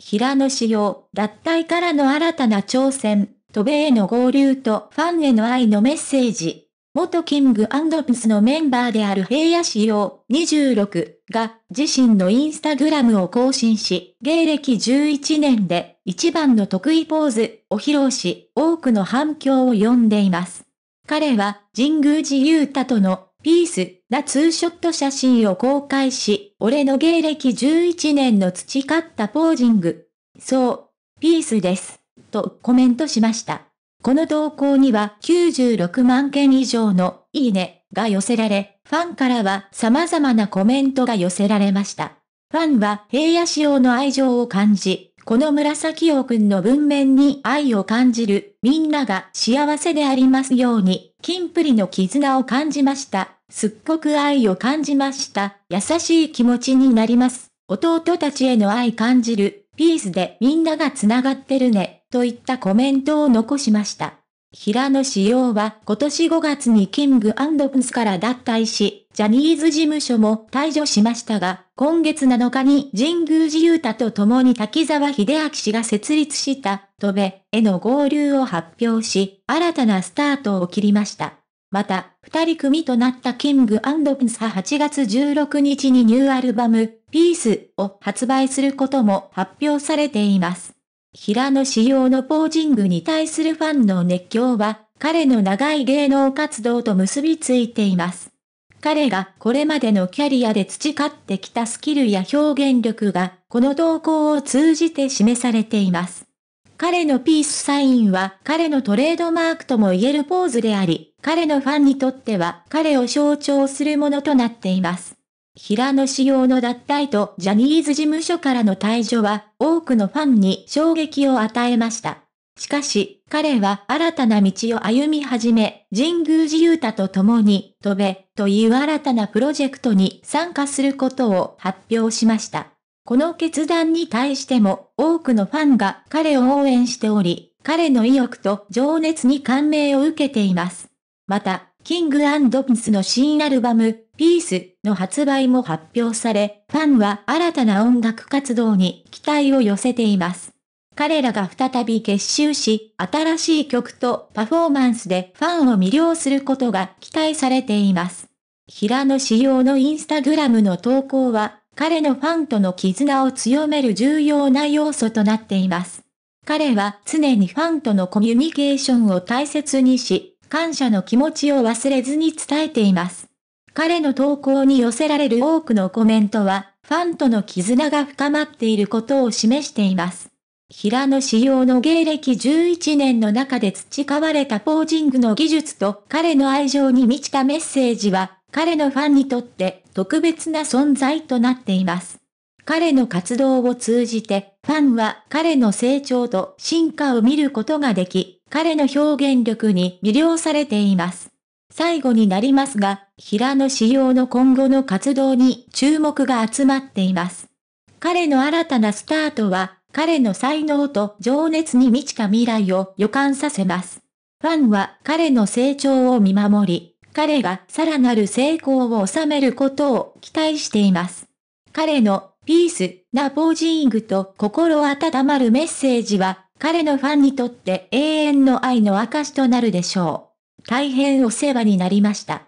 平野紫耀、脱退からの新たな挑戦、渡米への合流とファンへの愛のメッセージ。元キングピスのメンバーである平野紫耀26が自身のインスタグラムを更新し、芸歴11年で一番の得意ポーズを披露し、多くの反響を呼んでいます。彼は神宮寺勇太とのピースなツーショット写真を公開し、俺の芸歴11年の培ったポージング。そう、ピースです。とコメントしました。この投稿には96万件以上のいいねが寄せられ、ファンからは様々なコメントが寄せられました。ファンは平野仕様の愛情を感じ、この紫王くんの文面に愛を感じる、みんなが幸せでありますように、金プリの絆を感じました。すっごく愛を感じました。優しい気持ちになります。弟たちへの愛感じる、ピースでみんなが繋がってるね、といったコメントを残しました。平野紫耀は今年5月にキングプンスから脱退し、ジャニーズ事務所も退場しましたが、今月7日に神宮寺勇太と共に滝沢秀明氏が設立した戸部への合流を発表し、新たなスタートを切りました。また、二人組となったキングプンスは8月16日にニューアルバム、ピースを発売することも発表されています。平野仕様のポージングに対するファンの熱狂は、彼の長い芸能活動と結びついています。彼がこれまでのキャリアで培ってきたスキルや表現力が、この投稿を通じて示されています。彼のピースサインは彼のトレードマークとも言えるポーズであり、彼のファンにとっては彼を象徴するものとなっています。平野仕様の脱退とジャニーズ事務所からの退場は多くのファンに衝撃を与えました。しかし、彼は新たな道を歩み始め、神宮寺勇太と共に、飛べ、という新たなプロジェクトに参加することを発表しました。この決断に対しても、多くのファンが彼を応援しており、彼の意欲と情熱に感銘を受けています。また、キング・アンド・ピスの新アルバム、ピースの発売も発表され、ファンは新たな音楽活動に期待を寄せています。彼らが再び結集し、新しい曲とパフォーマンスでファンを魅了することが期待されています。平野仕様のインスタグラムの投稿は、彼のファンとの絆を強める重要な要素となっています。彼は常にファンとのコミュニケーションを大切にし、感謝の気持ちを忘れずに伝えています。彼の投稿に寄せられる多くのコメントは、ファンとの絆が深まっていることを示しています。平野仕耀の芸歴11年の中で培われたポージングの技術と彼の愛情に満ちたメッセージは、彼のファンにとって特別な存在となっています。彼の活動を通じて、ファンは彼の成長と進化を見ることができ、彼の表現力に魅了されています。最後になりますが、平野紫耀の今後の活動に注目が集まっています。彼の新たなスタートは、彼の才能と情熱に満ちた未来を予感させます。ファンは彼の成長を見守り、彼がさらなる成功を収めることを期待しています。彼のピースなポージングと心温まるメッセージは、彼のファンにとって永遠の愛の証となるでしょう。大変お世話になりました。